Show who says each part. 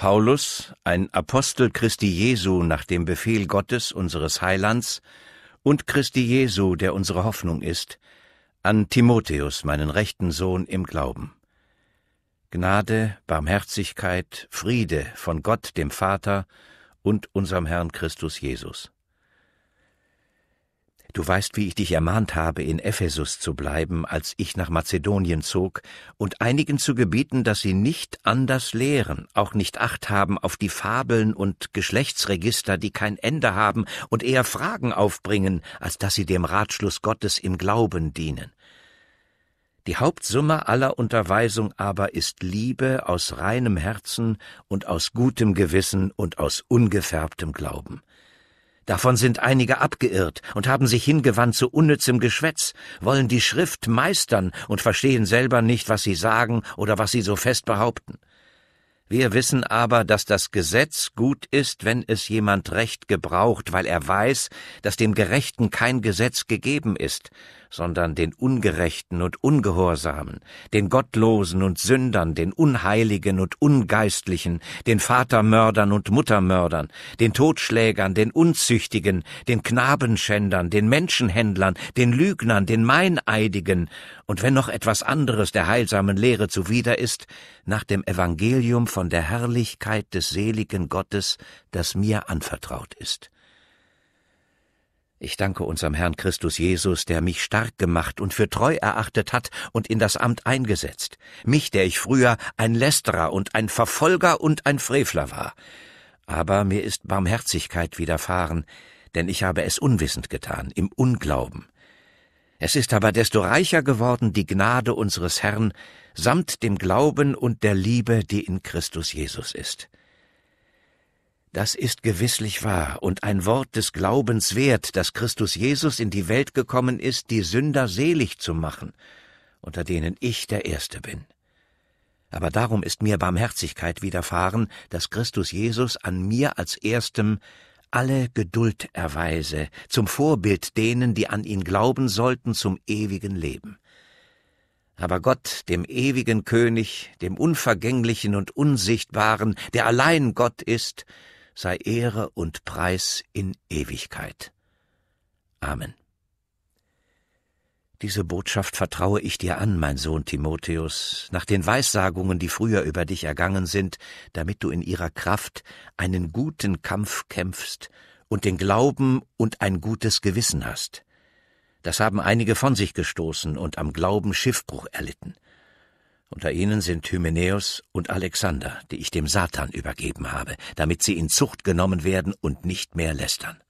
Speaker 1: Paulus, ein Apostel Christi Jesu nach dem Befehl Gottes, unseres Heilands, und Christi Jesu, der unsere Hoffnung ist, an Timotheus, meinen rechten Sohn im Glauben. Gnade, Barmherzigkeit, Friede von Gott dem Vater und unserem Herrn Christus Jesus. Du weißt, wie ich dich ermahnt habe, in Ephesus zu bleiben, als ich nach Mazedonien zog, und einigen zu gebieten, dass sie nicht anders lehren, auch nicht Acht haben auf die Fabeln und Geschlechtsregister, die kein Ende haben und eher Fragen aufbringen, als dass sie dem Ratschluss Gottes im Glauben dienen. Die Hauptsumme aller Unterweisung aber ist Liebe aus reinem Herzen und aus gutem Gewissen und aus ungefärbtem Glauben. Davon sind einige abgeirrt und haben sich hingewandt zu unnützem Geschwätz, wollen die Schrift meistern und verstehen selber nicht, was sie sagen oder was sie so fest behaupten. Wir wissen aber, dass das Gesetz gut ist, wenn es jemand recht gebraucht, weil er weiß, dass dem Gerechten kein Gesetz gegeben ist, sondern den Ungerechten und Ungehorsamen, den Gottlosen und Sündern, den Unheiligen und Ungeistlichen, den Vatermördern und Muttermördern, den Totschlägern, den Unzüchtigen, den Knabenschändern, den Menschenhändlern, den Lügnern, den Meineidigen, und wenn noch etwas anderes der heilsamen Lehre zuwider ist, nach dem Evangelium von von der Herrlichkeit des seligen Gottes, das mir anvertraut ist. Ich danke unserem Herrn Christus Jesus, der mich stark gemacht und für treu erachtet hat und in das Amt eingesetzt, mich, der ich früher ein Lästerer und ein Verfolger und ein Frevler war. Aber mir ist Barmherzigkeit widerfahren, denn ich habe es unwissend getan, im Unglauben. Es ist aber desto reicher geworden die Gnade unseres Herrn samt dem Glauben und der Liebe, die in Christus Jesus ist. Das ist gewisslich wahr und ein Wort des Glaubens wert, dass Christus Jesus in die Welt gekommen ist, die Sünder selig zu machen, unter denen ich der Erste bin. Aber darum ist mir Barmherzigkeit widerfahren, dass Christus Jesus an mir als Erstem alle Geduld erweise, zum Vorbild denen, die an ihn glauben sollten, zum ewigen Leben. Aber Gott, dem ewigen König, dem unvergänglichen und unsichtbaren, der allein Gott ist, sei Ehre und Preis in Ewigkeit. Amen. Diese Botschaft vertraue ich dir an, mein Sohn Timotheus, nach den Weissagungen, die früher über dich ergangen sind, damit du in ihrer Kraft einen guten Kampf kämpfst und den Glauben und ein gutes Gewissen hast. Das haben einige von sich gestoßen und am Glauben Schiffbruch erlitten. Unter ihnen sind Hymenäus und Alexander, die ich dem Satan übergeben habe, damit sie in Zucht genommen werden und nicht mehr lästern.